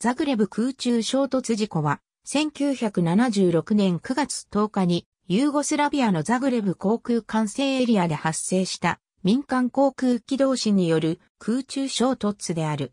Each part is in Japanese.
ザグレブ空中衝突事故は、1976年9月10日に、ユーゴスラビアのザグレブ航空管制エリアで発生した民間航空機同士による空中衝突である。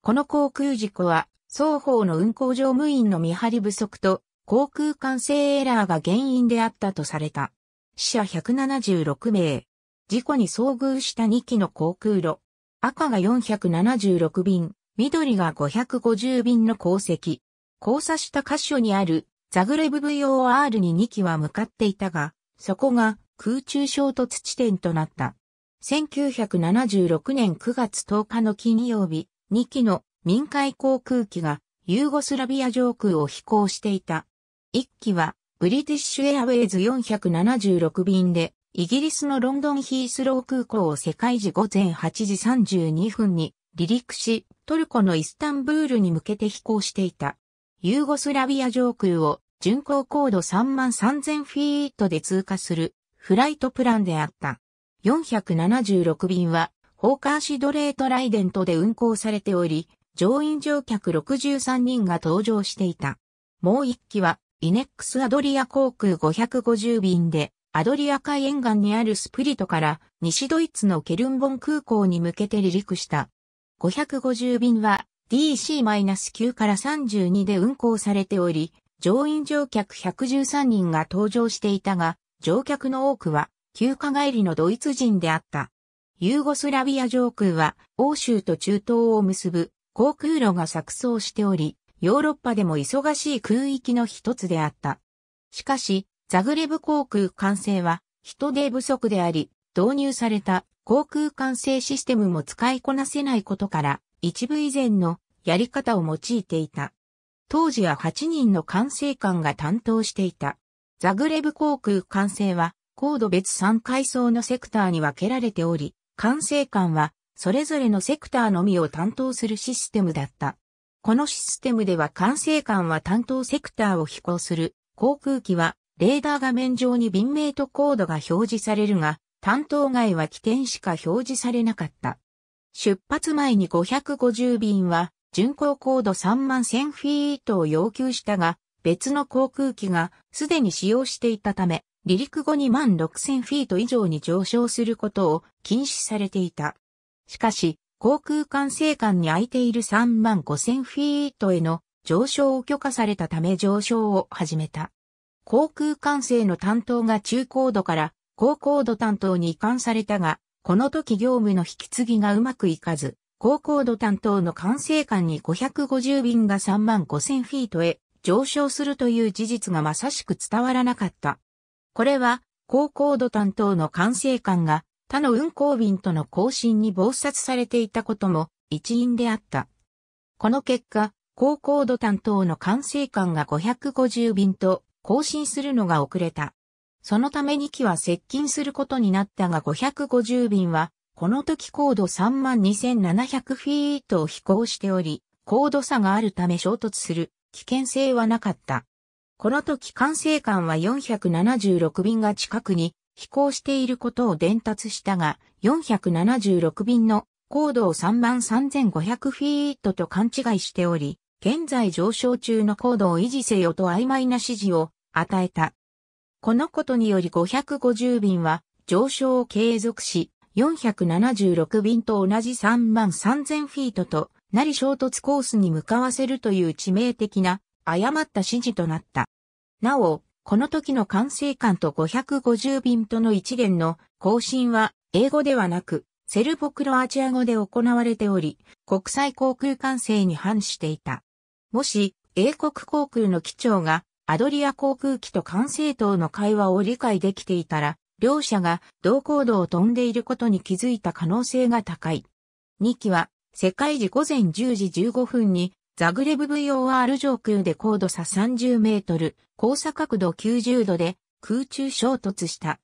この航空事故は、双方の運航乗務員の見張り不足と航空管制エラーが原因であったとされた。死者176名。事故に遭遇した2機の航空路。赤が476便、緑が550便の鉱石。交差した箇所にあるザグレブ VOR に2機は向かっていたが、そこが空中衝突地点となった。1976年9月10日の金曜日、2機の民海航空機がユーゴスラビア上空を飛行していた。1機はブリティッシュエアウェイズ476便で、イギリスのロンドンヒースロー空港を世界時午前8時32分に離陸し、トルコのイスタンブールに向けて飛行していた。ユーゴスラビア上空を巡航高度3万3000フィートで通過するフライトプランであった。476便は、ホーカーシドレートライデントで運行されており、乗員乗客63人が搭乗していた。もう1機は、イネックスアドリア航空550便で、アドリア海沿岸にあるスプリトから西ドイツのケルンボン空港に向けて離陸した。550便は DC-9 から32で運行されており、乗員乗客113人が搭乗していたが、乗客の多くは休暇帰りのドイツ人であった。ユーゴスラビア上空は欧州と中東を結ぶ航空路が錯綜しており、ヨーロッパでも忙しい空域の一つであった。しかし、ザグレブ航空管制は人手不足であり、導入された航空管制システムも使いこなせないことから一部以前のやり方を用いていた。当時は8人の管制官が担当していた。ザグレブ航空管制は高度別3階層のセクターに分けられており、管制官はそれぞれのセクターのみを担当するシステムだった。このシステムでは管制官は担当セクターを飛行する航空機はレーダー画面上に便名とコードが表示されるが、担当外は起点しか表示されなかった。出発前に550便は、巡航高度3万1000フィートを要求したが、別の航空機がすでに使用していたため、離陸後2万6000フィート以上に上昇することを禁止されていた。しかし、航空管制官に空いている3万5000フィートへの上昇を許可されたため上昇を始めた。航空管制の担当が中高度から高高度担当に移管されたが、この時業務の引き継ぎがうまくいかず、高高度担当の管制官に550便が3万5000フィートへ上昇するという事実がまさしく伝わらなかった。これは、高高度担当の管制官が他の運行便との更新に暴殺されていたことも一因であった。この結果、高高度担当の管制官が550便と更新するのが遅れた。そのため2機は接近することになったが550便は、この時高度32,700フィートを飛行しており、高度差があるため衝突する危険性はなかった。この時管制官は476便が近くに飛行していることを伝達したが、476便の高度を33,500フィートと勘違いしており、現在上昇中の高度を維持せよと曖昧な指示を与えた。このことにより550便は上昇を継続し、476便と同じ3万3000フィートとなり衝突コースに向かわせるという致命的な誤った指示となった。なお、この時の管制官と550便との一連の更新は英語ではなくセルボクロアチア語で行われており、国際航空管制に反していた。もし、英国航空の機長がアドリア航空機と管制塔の会話を理解できていたら、両者が同高度を飛んでいることに気づいた可能性が高い。2機は、世界時午前10時15分に、ザグレブ VOR 上空で高度差30メートル、交差角度90度で空中衝突した。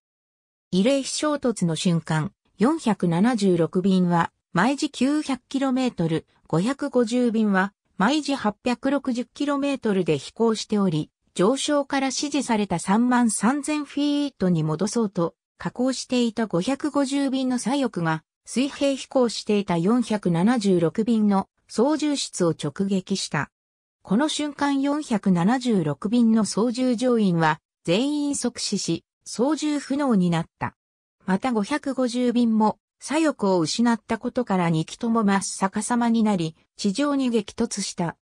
異例衝突の瞬間、476便は毎時 900km、550便は毎時 860km で飛行しており、上昇から指示された3万3000フィートに戻そうと、加工していた550便の左翼が、水平飛行していた476便の操縦室を直撃した。この瞬間476便の操縦乗員は全員即死し、操縦不能になった。また550便も左翼を失ったことから2機とも真っ逆さまになり、地上に激突した。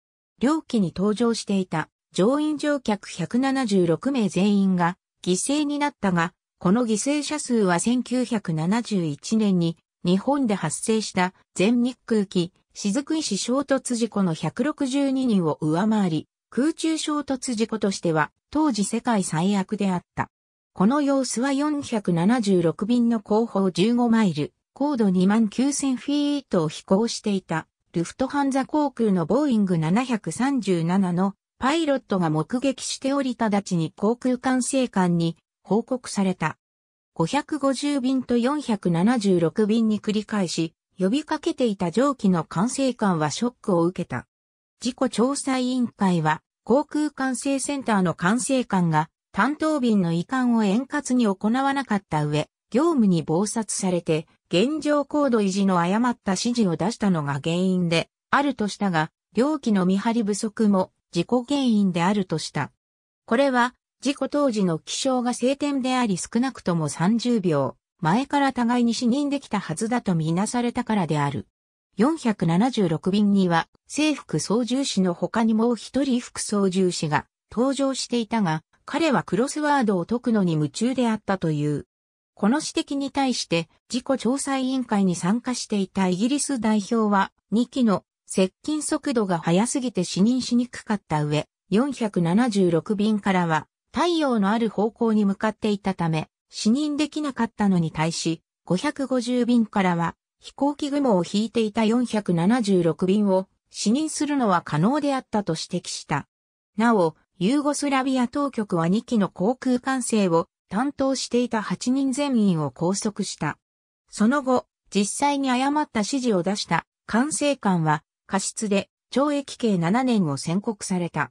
両機に登場していた乗員乗客176名全員が犠牲になったが、この犠牲者数は1971年に日本で発生した全日空機雫石衝突事故の162人を上回り、空中衝突事故としては当時世界最悪であった。この様子は476便の後方15マイル、高度2万9000フィートを飛行していた、ルフトハンザ航空のボーイング737のパイロットが目撃しており直ちに航空管制官に報告された。550便と476便に繰り返し、呼びかけていた蒸気の管制官はショックを受けた。事故調査委員会は、航空管制センターの管制官が担当便の移管を円滑に行わなかった上、業務に暴殺されて、現状高度維持の誤った指示を出したのが原因で、あるとしたが、両機の見張り不足も事故原因であるとした。これは、事故当時の気象が晴天であり少なくとも30秒前から互いに死認できたはずだとみなされたからである。476便には制服操縦士の他にもう一人副操縦士が登場していたが、彼はクロスワードを解くのに夢中であったという。この指摘に対して、事故調査委員会に参加していたイギリス代表は、2機の接近速度が速すぎて視認しにくかった上、476便からは太陽のある方向に向かっていたため、視認できなかったのに対し、550便からは飛行機雲を引いていた476便を視認するのは可能であったと指摘した。なお、ユーゴスラビア当局は2機の航空管制を担当していた8人全員を拘束した。その後、実際に誤った指示を出した管制官は過失で懲役刑7年を宣告された。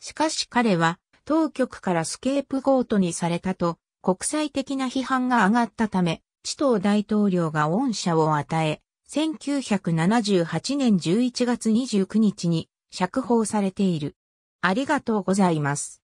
しかし彼は当局からスケープゴートにされたと国際的な批判が上がったため、地頭大統領が恩赦を与え、1978年11月29日に釈放されている。ありがとうございます。